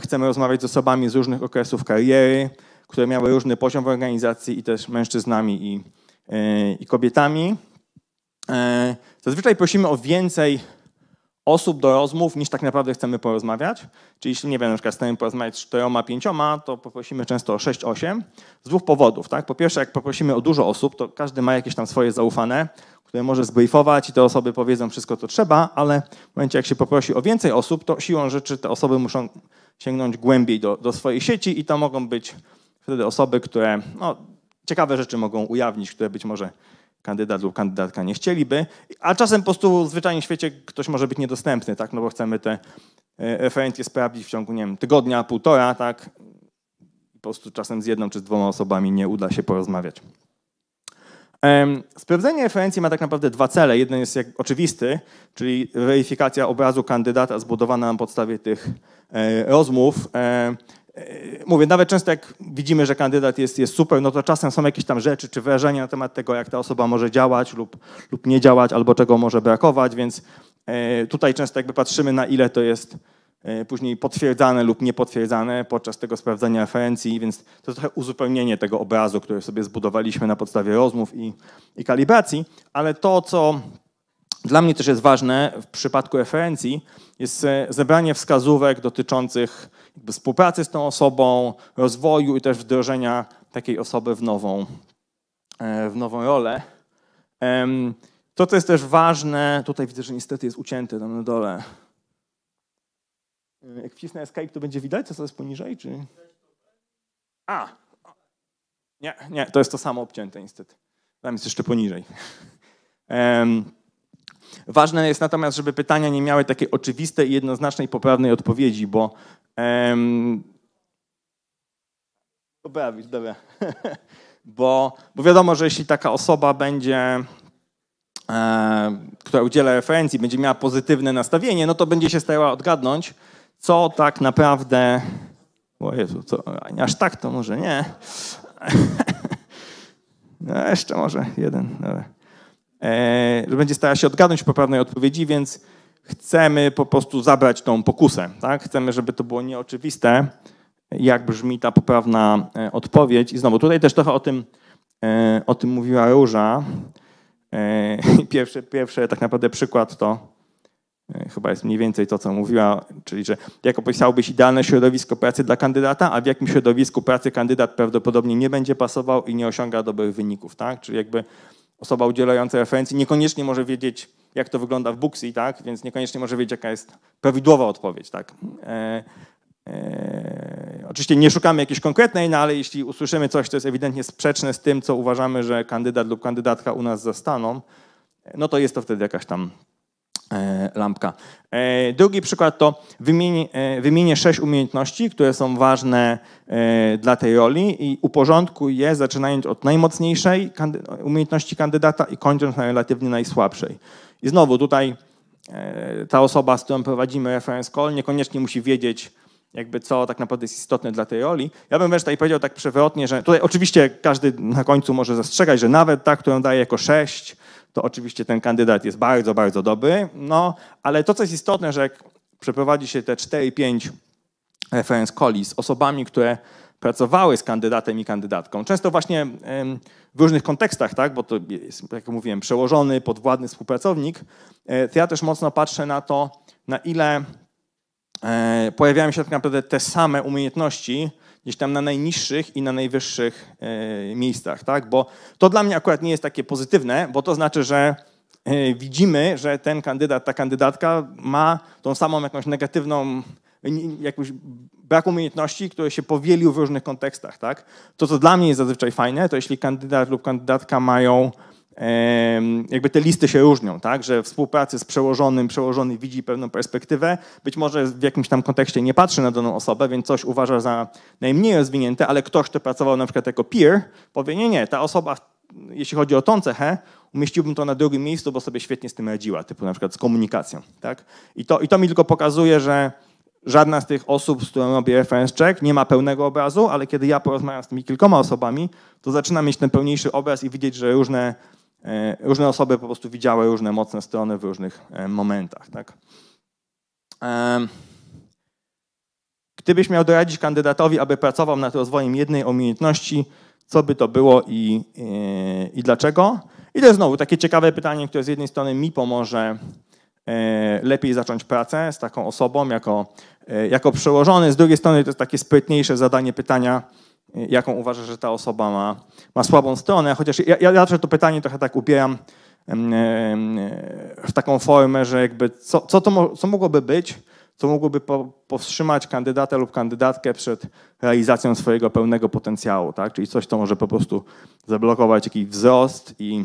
chcemy rozmawiać z osobami z różnych okresów kariery, które miały różny poziom w organizacji i też mężczyznami i, e, i kobietami. E, zazwyczaj prosimy o więcej osób do rozmów niż tak naprawdę chcemy porozmawiać. Czyli jeśli, nie wiem, na przykład chcemy porozmawiać z czteroma, pięcioma, to poprosimy często o sześć, osiem. Z dwóch powodów. Tak? Po pierwsze, jak poprosimy o dużo osób, to każdy ma jakieś tam swoje zaufane, które może zbriefować i te osoby powiedzą wszystko, co trzeba, ale w momencie, jak się poprosi o więcej osób, to siłą rzeczy te osoby muszą sięgnąć głębiej do, do swojej sieci i to mogą być Wtedy osoby, które no, ciekawe rzeczy mogą ujawnić, które być może kandydat lub kandydatka nie chcieliby, a czasem po prostu zwyczajnie w świecie ktoś może być niedostępny, tak, no bo chcemy te e, referencje sprawdzić w ciągu, nie wiem, tygodnia, półtora, tak, po prostu czasem z jedną czy z dwoma osobami nie uda się porozmawiać. Sprawdzenie referencji ma tak naprawdę dwa cele. Jeden jest jak oczywisty, czyli weryfikacja obrazu kandydata zbudowana na podstawie tych e, rozmów. E, E, mówię, nawet często jak widzimy, że kandydat jest, jest super, no to czasem są jakieś tam rzeczy czy wrażenia na temat tego, jak ta osoba może działać lub, lub nie działać, albo czego może brakować, więc e, tutaj często jakby patrzymy na ile to jest e, później potwierdzane lub niepotwierdzane podczas tego sprawdzania referencji, więc to trochę uzupełnienie tego obrazu, który sobie zbudowaliśmy na podstawie rozmów i, i kalibracji, ale to, co dla mnie też jest ważne w przypadku referencji, jest zebranie wskazówek dotyczących jakby współpracy z tą osobą, rozwoju i też wdrożenia takiej osoby w nową, e, w nową rolę. To, co jest też ważne, tutaj widzę, że niestety jest ucięte tam na dole. E, jak wcisnę Skype, to będzie widać, co jest poniżej, czy... A! Nie, nie, to jest to samo obcięte niestety. Tam jest jeszcze poniżej. Ważne jest natomiast, żeby pytania nie miały takiej oczywistej i jednoznacznej poprawnej odpowiedzi, bo Um, dobra, bo, bo wiadomo, że jeśli taka osoba będzie e, która udziela referencji, będzie miała pozytywne nastawienie, no to będzie się starała odgadnąć, co tak naprawdę. O Jezu, to aż tak to może nie. no jeszcze może jeden. E, że będzie starała się odgadnąć poprawnej odpowiedzi, więc chcemy po prostu zabrać tą pokusę. Tak? Chcemy, żeby to było nieoczywiste, jak brzmi ta poprawna e, odpowiedź. I znowu, tutaj też trochę o tym, e, o tym mówiła Róża. E, pierwszy, pierwszy tak naprawdę przykład to chyba jest mniej więcej to, co mówiła, czyli że jak opisałbyś idealne środowisko pracy dla kandydata, a w jakim środowisku pracy kandydat prawdopodobnie nie będzie pasował i nie osiąga dobrych wyników, tak? Czyli jakby osoba udzielająca referencji niekoniecznie może wiedzieć, jak to wygląda w Booksy, tak? więc niekoniecznie może wiedzieć, jaka jest prawidłowa odpowiedź. Tak? E, e, oczywiście nie szukamy jakiejś konkretnej, no ale jeśli usłyszymy coś, co jest ewidentnie sprzeczne z tym, co uważamy, że kandydat lub kandydatka u nas zastaną, no to jest to wtedy jakaś tam E, lampka. E, drugi przykład to wymienię, e, wymienię sześć umiejętności, które są ważne dla tej roli i uporządkuję je, zaczynając od najmocniejszej umiejętności kandydata i kończąc na relatywnie najsłabszej. I znowu tutaj ta osoba, z którą prowadzimy reference call, niekoniecznie musi wiedzieć, jakby co tak naprawdę jest istotne dla tej roli. Ja bym wręcz tutaj powiedział tak przewrotnie, że tutaj oczywiście każdy na końcu może zastrzegać, że nawet ta, którą daje jako sześć to oczywiście ten kandydat jest bardzo, bardzo dobry. No, ale to, co jest istotne, że jak przeprowadzi się te 4-5 reference calli z osobami, które pracowały z kandydatem i kandydatką, często właśnie w różnych kontekstach, tak, bo to jest, jak mówiłem, przełożony, podwładny współpracownik, e, to ja też mocno patrzę na to, na ile e, pojawiają się tak naprawdę te same umiejętności, gdzieś tam na najniższych i na najwyższych e, miejscach, tak? Bo to dla mnie akurat nie jest takie pozytywne, bo to znaczy, że e, widzimy, że ten kandydat, ta kandydatka ma tą samą jakąś negatywną, jakąś brak umiejętności, które się powielił w różnych kontekstach, tak? To, co dla mnie jest zazwyczaj fajne, to jeśli kandydat lub kandydatka mają jakby te listy się różnią, tak? że w współpracy z przełożonym przełożony widzi pewną perspektywę, być może w jakimś tam kontekście nie patrzy na daną osobę, więc coś uważa za najmniej rozwinięte, ale ktoś, kto pracował na przykład jako peer, powie nie, nie, ta osoba, jeśli chodzi o tą cechę, umieściłbym to na drugim miejscu, bo sobie świetnie z tym radziła, typu na przykład z komunikacją. Tak? I, to, I to mi tylko pokazuje, że żadna z tych osób, z którą robię reference check, nie ma pełnego obrazu, ale kiedy ja porozmawiam z tymi kilkoma osobami, to zaczynam mieć ten pełniejszy obraz i widzieć, że różne E, różne osoby po prostu widziały różne mocne strony w różnych e, momentach. Tak? E, gdybyś miał doradzić kandydatowi, aby pracował nad rozwojem jednej umiejętności, co by to było i, i, i dlaczego? I to jest znowu takie ciekawe pytanie, które z jednej strony mi pomoże lepiej zacząć pracę z taką osobą jako, jako przełożony, z drugiej strony to jest takie sprytniejsze zadanie pytania, jaką uważasz, że ta osoba ma, ma słabą stronę. Chociaż ja, ja zawsze to pytanie trochę tak ubieram w taką formę, że jakby co, co, to, co mogłoby być, co mogłoby powstrzymać kandydata lub kandydatkę przed realizacją swojego pełnego potencjału, tak? Czyli coś, co może po prostu zablokować jakiś wzrost i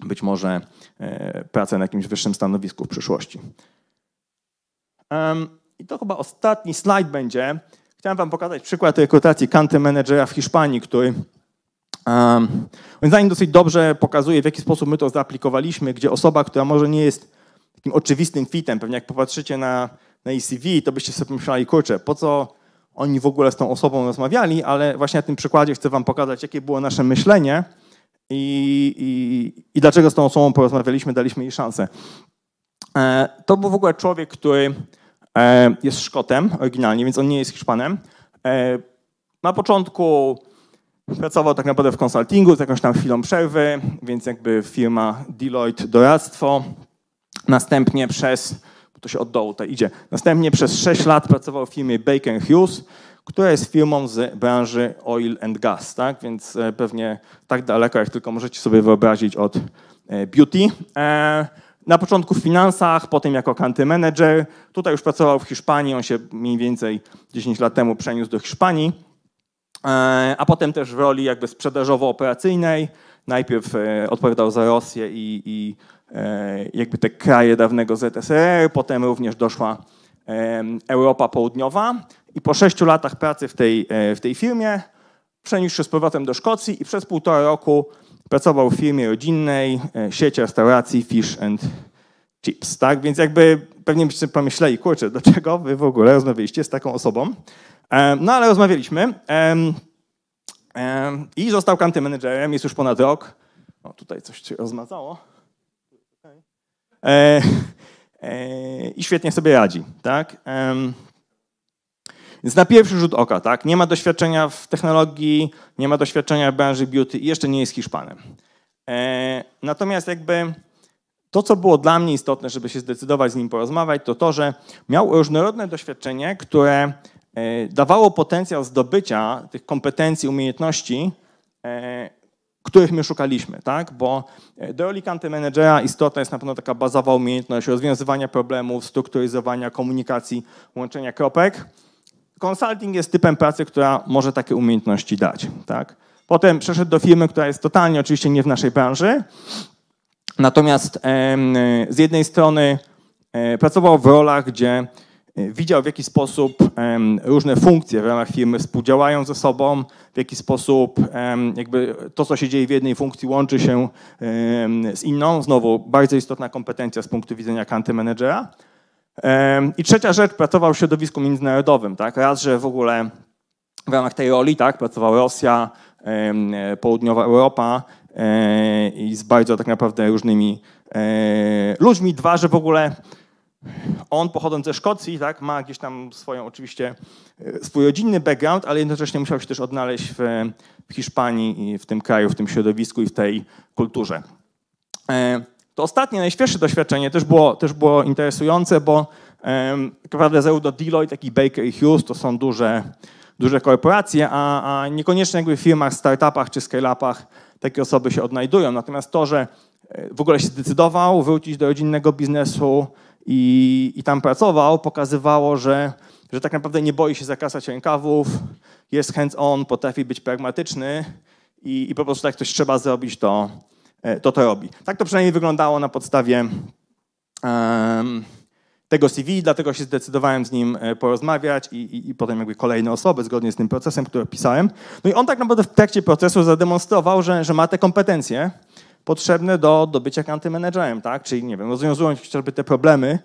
być może e, pracę na jakimś wyższym stanowisku w przyszłości. I to chyba ostatni slajd będzie. Chciałem Wam pokazać przykład tej rekrutacji kanty menedżera w Hiszpanii, który moim zdaniem dosyć dobrze pokazuje, w jaki sposób my to zaaplikowaliśmy, gdzie osoba, która może nie jest takim oczywistym fitem, pewnie jak popatrzycie na, na jej to byście sobie pomyśleli, kurczę, po co oni w ogóle z tą osobą rozmawiali, ale właśnie na tym przykładzie chcę Wam pokazać, jakie było nasze myślenie i, i, i dlaczego z tą osobą porozmawialiśmy, daliśmy jej szansę. E, to był w ogóle człowiek, który E, jest Szkotem oryginalnie, więc on nie jest Hiszpanem. E, na początku Pracował tak naprawdę w konsultingu z jakąś tam chwilą przerwy, więc jakby firma Deloitte Doradztwo. Następnie przez, bo to się od dołu tutaj idzie, następnie przez 6 lat pracował w firmie Baker Hughes, która jest firmą z branży oil and gas, tak? Więc e, pewnie tak daleko, jak tylko możecie sobie wyobrazić od beauty. Na początku w finansach, potem jako country manager. Tutaj już pracował w Hiszpanii, on się mniej więcej 10 lat temu przeniósł do Hiszpanii. E, a potem też w roli jakby sprzedażowo-operacyjnej. Najpierw e, odpowiadał za Rosję i, i e, jakby te kraje dawnego ZSRR, potem również doszła Europa Południowa i po sześciu latach pracy w tej, w tej firmie przeniósł się z powrotem do Szkocji i przez półtora roku Pracował w firmie rodzinnej, e, sieci restauracji Fish and Chips, tak? Więc jakby pewnie byście pomyśleli, kurczę, dlaczego wy w ogóle rozmawialiście z taką osobą? E, no ale rozmawialiśmy i został country managerem, jest już ponad rok. O, tutaj coś się rozmazało. E, I świetnie sobie radzi, tak? Więc na pierwszy rzut oka, tak, nie ma doświadczenia w technologii, nie ma doświadczenia w branży beauty i jeszcze nie jest Hiszpanem. E, natomiast jakby to, co było dla mnie istotne, żeby się zdecydować z nim porozmawiać, to to, że miał różnorodne doświadczenie, które e, dawało potencjał zdobycia tych kompetencji, umiejętności, e, których my szukaliśmy, tak? Bo e, do roli menedżera istotna jest na pewno taka bazowa umiejętność rozwiązywania problemów, strukturyzowania komunikacji, łączenia kropek. Consulting jest typem pracy, która może takie umiejętności dać. Tak? Potem przeszedł do firmy, która jest totalnie oczywiście nie w naszej branży. Natomiast z jednej strony e, pracował w rolach, gdzie e, widział w jaki sposób różne funkcje w ramach firmy współdziałają ze sobą, w jaki sposób jakby to, co się dzieje w jednej funkcji, łączy się z inną. Znowu bardzo istotna kompetencja z punktu widzenia kanty menedżera. I trzecia rzecz, pracował w środowisku międzynarodowym. Tak? Raz, że w ogóle w ramach tej roli tak, pracowała Rosja, e, południowa Europa e, i z bardzo tak naprawdę różnymi e, ludźmi. Dwa, że w ogóle on pochodząc ze Szkocji, tak, ma gdzieś tam swoją oczywiście swój rodzinny background, ale jednocześnie musiał się też odnaleźć w, Hiszpanii i w tym kraju, w tym środowisku i w tej kulturze. To ostatnie, najświeższe doświadczenie też było, też było interesujące, bo tak naprawdę zarówno Deloitte, jak i Baker i Hughes to są duże, duże korporacje, a, a niekoniecznie jakby w firmach, startupach czy scale-upach takie osoby się odnajdują. Natomiast to, że e, w ogóle się zdecydował wrócić do rodzinnego biznesu i, i tam pracował, pokazywało, że, że tak naprawdę nie boi się zakasać rękawów, jest hands-on, potrafi być pragmatyczny i, i po prostu jak coś trzeba zrobić, to, E, to to robi. Tak to przynajmniej wyglądało na podstawie tego CV, dlatego się zdecydowałem z nim e, porozmawiać i, i, i, potem jakby kolejne osoby zgodnie z tym procesem, który pisałem. No i on tak naprawdę w trakcie procesu zademonstrował, że, że ma te kompetencje potrzebne do, do bycia country tak? Czyli, nie wiem, rozwiązując chociażby te problemy,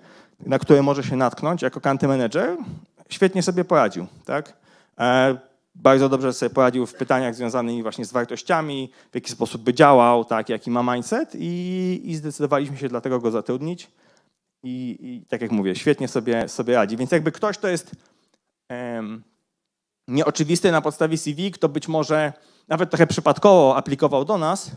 na które może się natknąć jako country świetnie sobie poradził, tak? E, bardzo dobrze sobie poradził w pytaniach związanych właśnie z wartościami, w jaki sposób by działał, tak, jaki ma mindset i, i zdecydowaliśmy się dlatego go zatrudnić. I, I, tak jak mówię, świetnie sobie, sobie radzi. Więc jakby ktoś to jest em, nieoczywisty na podstawie CV, kto być może nawet trochę przypadkowo aplikował do nas,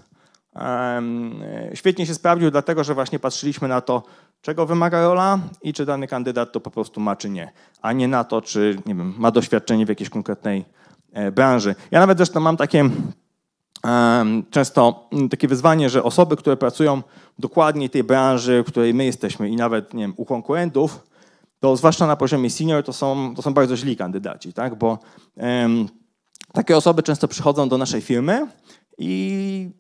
em, świetnie się sprawdził, dlatego że właśnie patrzyliśmy na to, czego wymaga rola i czy dany kandydat to po prostu ma, czy nie, a nie na to, czy nie wiem, ma doświadczenie w jakiejś konkretnej E, branży. Ja nawet zresztą mam takie często takie wyzwanie, że osoby, które pracują dokładnie tej branży, w której my jesteśmy i nawet nie wiem, u konkurentów, to zwłaszcza na poziomie senior to są, to są bardzo źli kandydaci, tak? bo um, takie osoby często przychodzą do naszej firmy i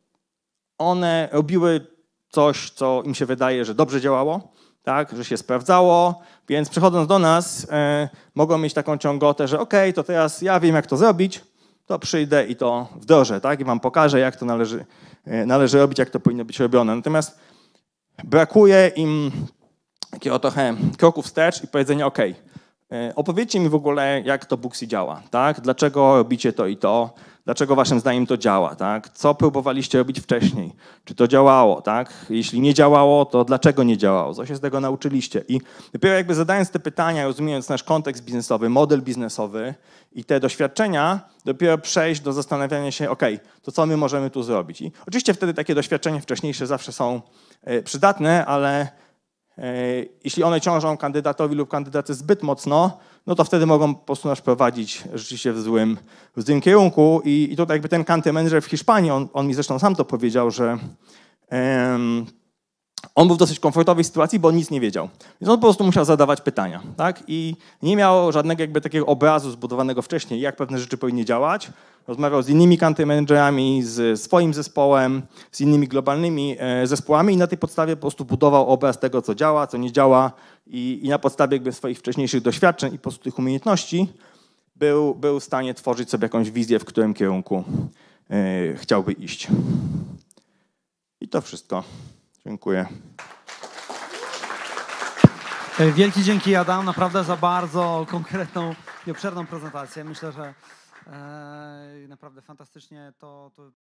one robiły coś, co im się wydaje, że dobrze działało, tak, że się sprawdzało, więc przychodząc do nas e, mogą mieć taką ciągotę, że ok, to teraz ja wiem, jak to zrobić, to przyjdę i to wdrożę, tak, i wam pokażę, jak to należy, e, należy robić, jak to powinno być robione. Natomiast brakuje im takiego trochę kroku wstecz i powiedzenia, ok, e, opowiedzcie mi w ogóle, jak to buksi działa, tak, dlaczego robicie to i to, Dlaczego waszym zdaniem to działa? Tak? Co próbowaliście robić wcześniej? Czy to działało? Tak? Jeśli nie działało, to dlaczego nie działało? Co się z tego nauczyliście? I dopiero jakby zadając te pytania, rozumiejąc nasz kontekst biznesowy, model biznesowy i te doświadczenia, dopiero przejść do zastanawiania się, ok, to co my możemy tu zrobić? I oczywiście wtedy takie doświadczenia wcześniejsze zawsze są e, przydatne, ale e, jeśli one ciążą kandydatowi lub kandydaty zbyt mocno, no to wtedy mogą po prostu nas prowadzić rzeczywiście w złym, w złym kierunku. I, I tutaj jakby ten kanty w Hiszpanii, on, on mi zresztą sam to powiedział, że on był w dosyć komfortowej sytuacji, bo nic nie wiedział. Więc on po prostu musiał zadawać pytania, tak? I nie miał żadnego jakby takiego obrazu zbudowanego wcześniej, jak pewne rzeczy powinny działać. Rozmawiał z innymi country managerami, z swoim zespołem, z innymi globalnymi e, zespołami i na tej podstawie po prostu budował obraz tego, co działa, co nie działa i, i na podstawie jakby swoich wcześniejszych doświadczeń i po prostu tych umiejętności był, był w stanie tworzyć sobie jakąś wizję, w którym kierunku yy, chciałby iść. I to wszystko. Dziękuję. E, Wielki dzięki Adam, naprawdę za bardzo konkretną i obszerną prezentację. Myślę, że e, naprawdę fantastycznie to, to